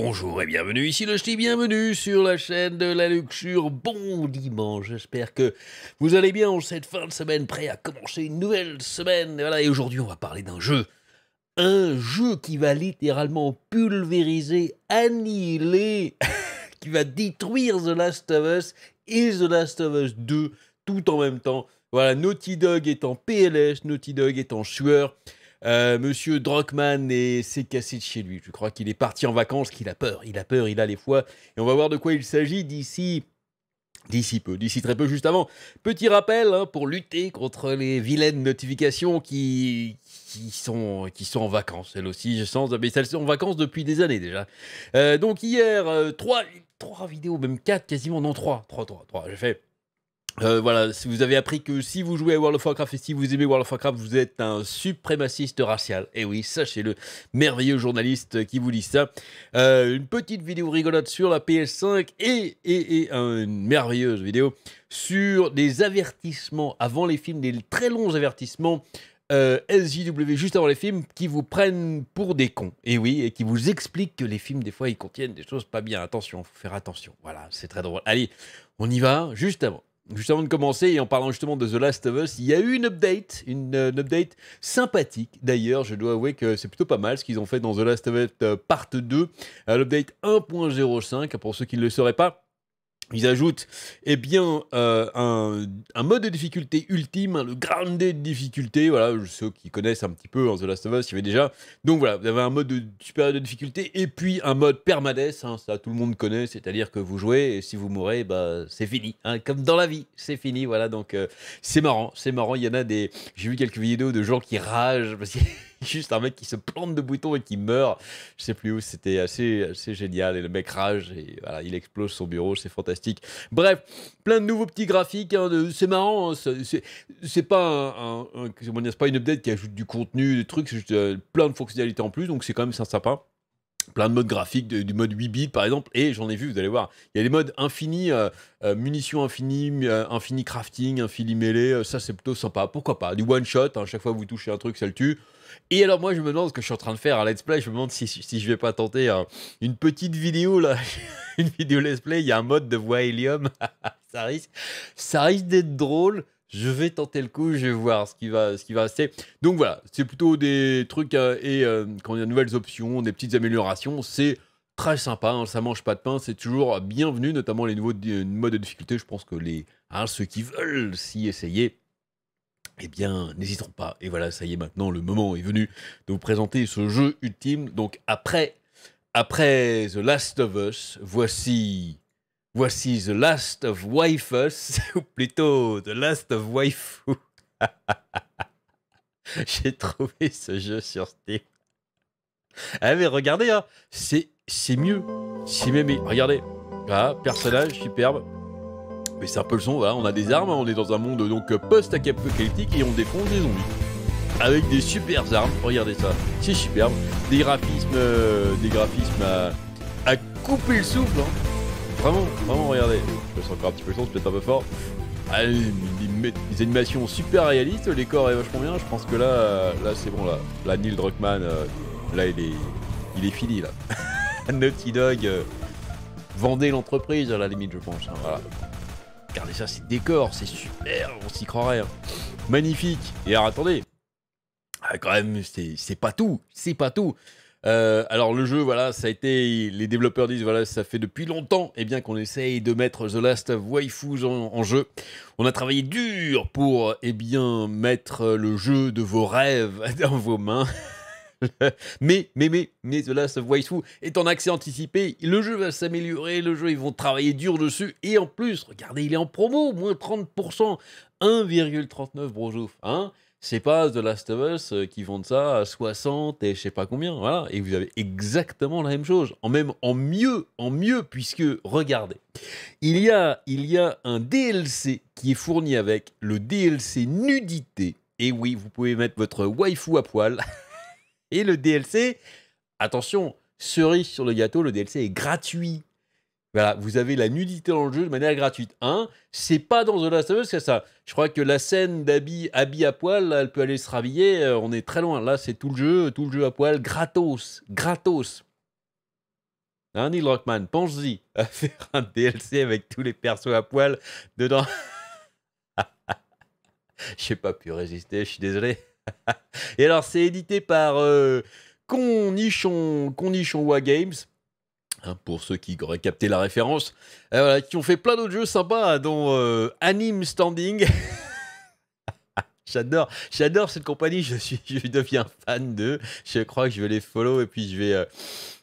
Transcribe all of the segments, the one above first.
bonjour et bienvenue, ici le ch'ti, bienvenue sur la chaîne de la luxure, bon dimanche, j'espère que vous allez bien en cette fin de semaine, prêt à commencer une nouvelle semaine, voilà, et aujourd'hui on va parler d'un jeu, un jeu qui va littéralement pulvériser, annihiler, qui va détruire The Last of Us et The Last of Us 2 tout en même temps, voilà, Naughty Dog est en PLS, Naughty Dog est en sueur, euh, Monsieur Druckmann s'est cassé de chez lui. Je crois qu'il est parti en vacances, qu'il a peur. Il a peur, il a les fois. Et on va voir de quoi il s'agit d'ici D'ici peu, d'ici très peu juste avant. Petit rappel, hein, pour lutter contre les vilaines notifications qui, qui, sont, qui sont en vacances, elles aussi, je sens, mais elles sont en vacances depuis des années déjà. Euh, donc hier, euh, trois, trois vidéos, même quatre quasiment, non trois, trois, trois, trois, j'ai fait euh, voilà, si vous avez appris que si vous jouez à World of Warcraft et si vous aimez World of Warcraft, vous êtes un suprémaciste racial. Et oui, sachez-le, merveilleux journaliste qui vous dit ça. Euh, une petite vidéo rigolote sur la PS5 et, et, une merveilleuse vidéo sur des avertissements avant les films, des très longs avertissements euh, SJW juste avant les films qui vous prennent pour des cons. Et oui, et qui vous expliquent que les films, des fois, ils contiennent des choses pas bien. Attention, faut faire attention. Voilà, c'est très drôle. Allez, on y va juste avant. Juste avant de commencer, et en parlant justement de The Last of Us, il y a eu une update, euh, une, update sympathique. D'ailleurs, je dois avouer que c'est plutôt pas mal ce qu'ils ont fait dans The Last of Us euh, Part 2, euh, l'update 1.05, pour ceux qui ne le sauraient pas. Ils ajoutent eh bien, euh, un, mode de difficulté ultime, le hein, le Grande difficulté. Voilà, ceux qui connaissent un petit peu hein, The Last of Us, il y avait déjà. Donc voilà, vous avez un mode de supérieur de difficulté et puis un mode permades, hein, ça, tout le monde connaît, c'est-à-dire que vous jouez et si vous mourrez, bah, c'est fini. comme dans la vie, c'est fini. Voilà, donc euh, c'est marrant, c'est marrant. Il y en a des. J'ai vu quelques vidéos de gens qui ragent parce que. juste un mec qui se plante de boutons et qui meurt. Je sais plus où, c'était assez, assez génial. Et le mec rage et il explose son bureau, c'est fantastique. Bref, plein de nouveaux petits graphiques. Hein, c'est marrant, hein, c'est pas, un, une update qui ajoute du contenu, des trucs, c'est juste euh, plein de fonctionnalités en plus, donc c'est quand même sympa plein de modes graphiques, du mode 8 bits par exemple, et j'en ai vu, vous allez voir, il y a des modes infinis, euh, euh, munitions infinies, euh, infini crafting, infini mêlée, ça c'est plutôt sympa, pourquoi pas, du one shot, à hein, chaque fois que vous touchez un truc, ça le tue. Et alors moi je me demande ce que je suis en train de faire à Let's Play, je me demande si, si je vais pas tenter une petite vidéo là, une vidéo Let's Play, il y a un mode de voix ça risque, ça risque d'être drôle, je vais tenter le coup, je vais voir ce qui va, ce qui va rester. Donc voilà, c'est plutôt des trucs euh, et quand il y a de nouvelles options, des petites améliorations, c'est très sympa. Hein, ça mange pas de pain, c'est toujours bienvenu, notamment les nouveaux modes de difficulté. Je pense que les hein, ceux qui veulent s'y essayer, eh bien, n'hésiteront pas. Et voilà, ça y est, maintenant le moment est venu de vous présenter ce jeu ultime. Donc après, après The Last of Us, voici Voici The Last of Waifus, ou plutôt The Last of Waifu. J'ai trouvé ce jeu sur Steam. Ah mais regardez, hein, c'est, c'est mieux. C'est même... Regardez. Ah, personnage superbe. Mais c'est un peu le son, hein. on a des armes, hein. on est dans un monde donc post-apocalyptique et on défonce des zombies. Avec des superbes armes, regardez ça, c'est superbe. Des graphismes, euh, des graphismes à, couper le souffle. Vraiment, vraiment, regardez. Je sens encore un petit peu de c'est peut-être un peu fort. Allez, ah, les, animations super réalistes, les corps est vachement bien. Je pense que là, là c'est bon. Là, là Neil Druckmann, euh, là, il est, il est fini. Là. Naughty Dog, euh, vendait l'entreprise à la limite, je pense. Hein, regardez ça, c'est décor, c'est super, on s'y croirait. Hein. Magnifique. Et alors, attendez, ah, quand même, c'est pas tout, c'est pas tout. Euh, alors le jeu, voilà, ça a été, les développeurs disent, voilà, ça fait depuis longtemps et eh bien qu'on essaye de mettre The Last of en, jeu. On a travaillé dur pour eh bien mettre le jeu de vos rêves dans vos mains. mais, mais, mais, mais The Last of Waifu est en accès anticipé. Le jeu va s'améliorer, le jeu, ils vont travailler dur dessus. Et en plus, regardez, il est en promo, moins 30%, 1,39 Brojouf. Hein c'est pas The Last of Us euh, qui vend ça à 60 et je sais pas combien, voilà. Et vous avez exactement la même chose, en même en mieux, en mieux, puisque regardez, il y a, il y a un DLC qui est fourni avec le DLC nudité. Et oui, vous pouvez mettre votre waifu à poil. et le DLC, attention, cerise sur le gâteau, le DLC est gratuit vous avez la nudité dans le jeu de manière gratuite. c'est pas dans The Last of Us, c'est ça. Je crois que la scène d'habits à poil, elle peut aller se raviller. Euh, on est très loin. Là, c'est tout le jeu, tout le jeu à poil, gratos, gratos. Hein, Neil Rockman, pense-y à faire un DLC avec tous les persos à poil dedans. J'ai pas pu résister, je suis désolé. Et alors, c'est édité par euh, Conichon, Games. Hein, pour ceux qui auraient capté la référence, euh, qui ont fait plein d'autres jeux sympas, dont euh, Anime Standing. j'adore, j'adore cette compagnie, je, suis, je deviens fan d'eux. Je crois que je vais les follow et puis je vais, euh,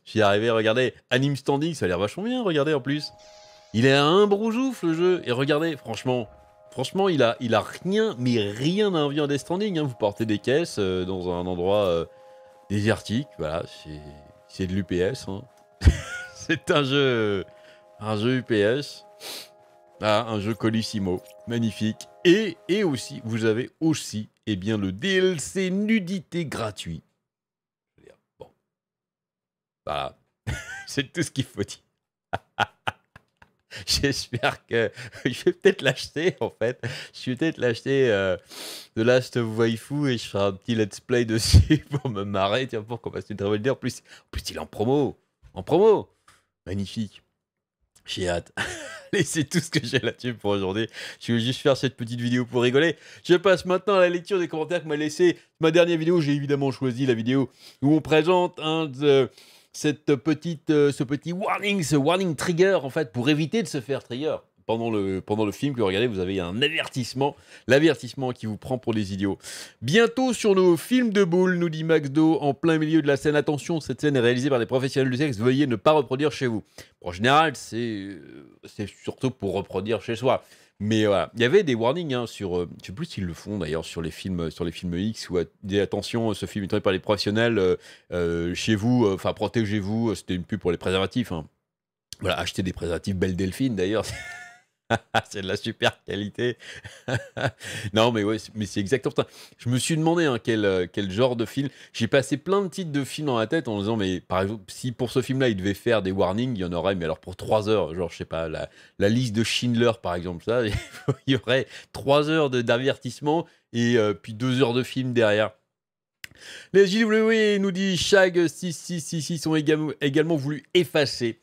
j'y arriver. Regardez, Anime Standing, ça a l'air vachement bien, regardez en plus. Il est un broujouf le jeu. Et regardez, franchement, franchement, il a, il a rien, mais rien à envier en Death hein. Vous portez des caisses dans un endroit désertique, voilà, c'est de l'UPS. Hein. C'est un jeu, un jeu UPS, hein, un jeu Colissimo, magnifique. Et, et aussi, vous avez aussi, et eh bien, le DLC nudité gratuit. Bon, voilà, c'est tout ce qu'il faut dire. J'espère que je vais peut-être l'acheter en fait. Je vais peut-être l'acheter de euh, Last Waifu et je ferai un petit let's play dessus pour me marrer. Tiens, pour qu'on passe une très bonne En plus, en plus, il est en promo. En promo. Magnifique. J'ai hâte. Allez, c'est tout ce que j'ai là-dessus pour aujourd'hui. Je vais juste faire cette petite vidéo pour rigoler. Je passe maintenant à la lecture des commentaires que m'a laissé ma dernière vidéo. J'ai évidemment choisi la vidéo où on présente un hein, de cette petite, euh, ce petit warning, ce warning trigger en fait, pour éviter de se faire trigger pendant le, pendant le film que vous regardez, vous avez un avertissement, l'avertissement qui vous prend pour des idiots. Bientôt sur nos films de boules, nous dit Maxdo, en plein milieu de la scène. Attention, cette scène est réalisée par des professionnels du sexe, veuillez ne pas reproduire chez vous. En général, euh, c'est surtout pour reproduire chez soi. Mais voilà, il y avait des warnings hein, sur, euh, Je ne sais plus s'ils le font d'ailleurs sur les films, sur les films X ou attention, ce film est tourné par les professionnels euh, chez vous, enfin protégez-vous. C'était une pub pour les préservatifs. Hein. Voilà, achetez des préservatifs Belle Delphine d'ailleurs. c'est de la super qualité. non, mais ouais, mais c'est exactement ça. Je me suis demandé hein, euh, quel, genre de film. J'ai passé plein de titres de films dans la tête en me disant, mais par exemple, si pour ce film-là, il devait faire des warnings, il y en aurait, mais alors pour trois heures, genre, je sais pas, la, liste de Schindler, par exemple, ça, il y aurait trois heures d'avertissement et euh, puis deux heures de film derrière. Les JW nous dit Shag 6666 ont également, également voulu effacer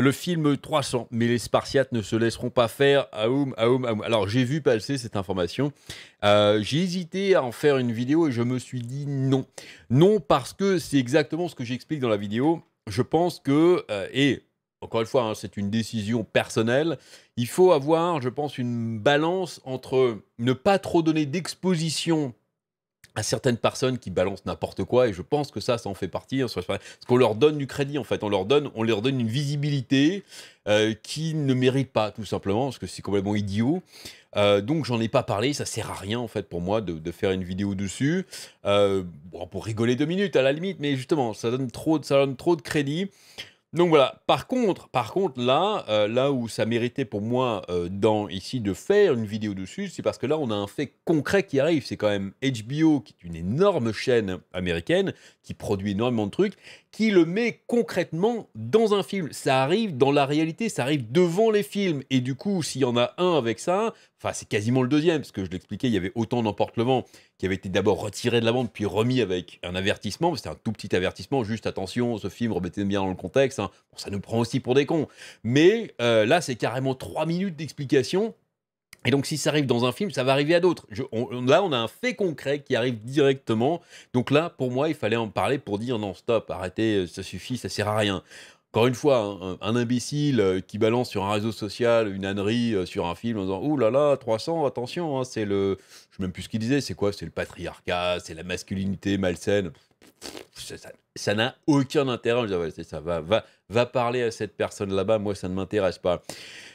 le film 300. Mais les Spartiates ne se laisseront pas faire. Aoum, aoum, Alors, j'ai vu passer cette information. Euh, j'ai hésité à en faire une vidéo et je me suis dit non. Non, parce que c'est exactement ce que j'explique dans la vidéo. Je pense que, euh, et encore une fois, hein, c'est une décision personnelle. Il faut avoir, je pense, une balance entre ne pas trop donner d'exposition à certaines personnes qui balancent n'importe quoi et je pense que ça ça en fait partie Ce hein, parce qu'on leur donne du crédit en fait on leur donne on leur donne une visibilité euh, qui ne mérite pas tout simplement parce que c'est complètement idiot euh, donc j'en ai pas parlé ça sert à rien en fait pour moi de, faire une vidéo dessus euh, pour rigoler deux minutes à la limite mais justement ça donne trop ça donne trop de crédit donc voilà, par contre, par contre là, euh, là où ça méritait pour moi euh, dans, ici de faire une vidéo dessus, c'est parce que là on a un fait concret qui arrive, c'est quand même HBO qui est une énorme chaîne américaine qui produit énormément de trucs, qui le met concrètement dans un film. Ça arrive dans la réalité, ça arrive devant les films et du coup, s'il y en a un avec ça, enfin c'est quasiment le deuxième, parce que je l'expliquais, il y avait autant d'emporte le qui avait été d'abord retiré de la vente, puis remis avec un avertissement, c'était un tout petit avertissement, juste attention, ce film, remettez bien dans le contexte, hein. ça nous prend aussi pour des cons. Mais euh, là, c'est carrément trois minutes d'explication. Et donc, si ça arrive dans un film, ça va arriver à d'autres. là, on a un fait concret qui arrive directement. Donc là, pour moi, il fallait en parler pour dire non, stop, arrêtez, ça suffit, ça sert à rien. Encore une fois, hein, un, imbécile euh, qui balance sur un réseau social une ânerie euh, sur un film en disant Ouh là là, 300, attention, hein, c'est le. Je sais même plus ce qu'il disait, c'est quoi C'est le patriarcat, c'est la masculinité malsaine ça n'a aucun intérêt. ça, va, va, parler à cette personne là-bas, moi ça ne m'intéresse pas.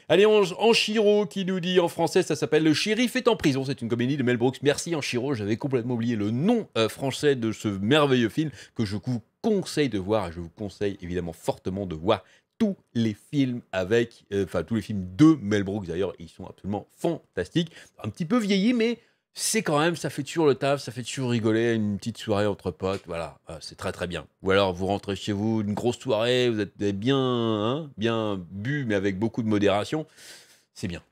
Allez, chiro qui nous dit en français, ça s'appelle Le shérif est en prison. C'est une comédie de Mel Brooks. Merci chiro j'avais complètement oublié le nom euh, français de ce merveilleux film que je vous conseille de voir je vous conseille évidemment fortement de voir tous les films avec, euh, enfin tous les films de Mel Brooks d'ailleurs, ils sont absolument fantastiques. Un petit peu vieillis, mais c'est quand même, ça fait toujours le taf, ça fait toujours rigoler, une petite soirée entre potes, voilà, ah, c'est très très bien. Ou alors vous rentrez chez vous, une grosse soirée, vous êtes bien, hein, bien bu, mais avec beaucoup de modération, c'est bien.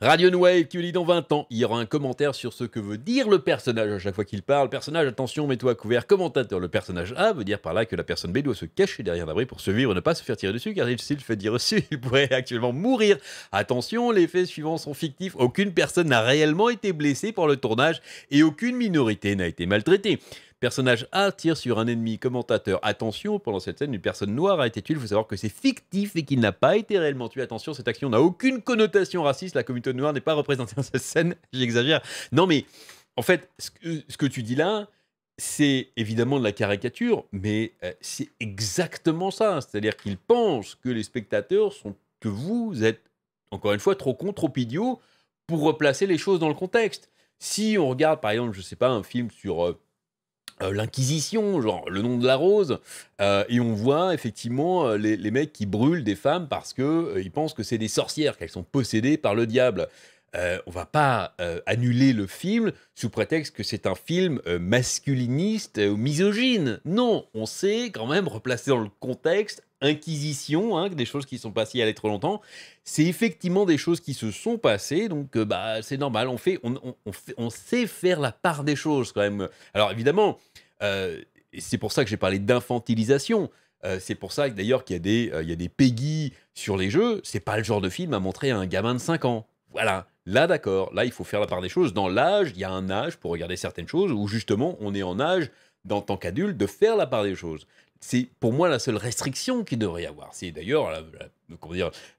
Radio Wave qui me dans 20 ans, il y aura un commentaire sur ce que veut dire le personnage à chaque fois qu'il parle. Personnage, attention, mets-toi couvert. Commentateur, le personnage A veut dire par là que la personne B doit se cacher derrière un pour se vivre et ne pas se faire tirer dessus, car s'il fait dire dessus, il pourrait actuellement mourir. Attention, les faits suivants sont fictifs. Aucune personne n'a réellement été blessée par le tournage et aucune minorité n'a été maltraitée. Personnage A tire sur un ennemi commentateur. Attention, pendant cette scène, une personne noire a été tuée. Il faut savoir que c'est fictif et qu'il n'a pas été réellement tué. Attention, cette action n'a aucune connotation raciste. La communauté noire n'est pas représentée dans cette scène. J'exagère. Non, mais en fait, ce que, ce que tu dis là, c'est évidemment de la caricature, mais euh, c'est exactement ça. C'est-à-dire qu'ils pensent que les spectateurs sont, que vous êtes, encore une fois, trop con, trop idiot pour replacer les choses dans le contexte. Si on regarde, par exemple, je ne sais pas, un film sur euh, euh, l'Inquisition, genre le nom de la rose, euh, et on voit effectivement euh, les, les, mecs qui brûlent des femmes parce qu'ils pensent que c'est des sorcières, qu'elles sont possédées par le diable. on va pas annuler le film sous prétexte que c'est un film masculiniste ou misogyne. Non, on sait quand même replacer dans le contexte Inquisition, hein, des choses qui sont passées il y trop longtemps. C'est effectivement des choses qui se sont passées, donc euh, bah, c'est normal, on, fait, on, sait faire la part des choses quand même. Alors évidemment, euh, c'est pour ça que j'ai parlé d'infantilisation. Euh, c'est pour ça d'ailleurs qu'il y, a des, il a des Peggy sur les jeux. C'est pas le genre de film à montrer à un gamin de 5 ans. Voilà, Là, d'accord, là, il faut faire la part des choses. Dans l'âge, il y a un âge pour regarder certaines choses où justement, on est en âge, en tant qu'adulte, de faire la part des choses c'est pour moi la seule restriction qu'il devrait y avoir. C'est d'ailleurs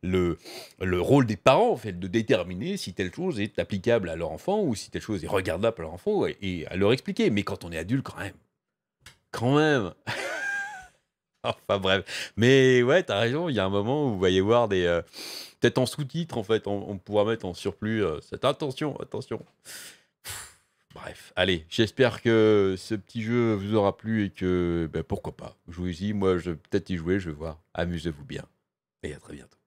le, le rôle des parents, en fait, de déterminer si telle chose est applicable à leur enfant ou si telle chose est regardable à leur enfant et, à leur expliquer. Mais quand on est adulte, quand même. Quand même. enfin bref. Mais ouais, t'as raison, il y a un moment où vous voyez voir des. Euh, peut-être en sous-titres, en fait, on, pourra mettre en surplus euh, cette attention, attention. Bref, allez, j'espère que ce petit jeu vous aura plu et que ben, pourquoi pas. Jouez-y, moi je vais peut-être y jouer, je vais voir. Amusez-vous bien et à très bientôt.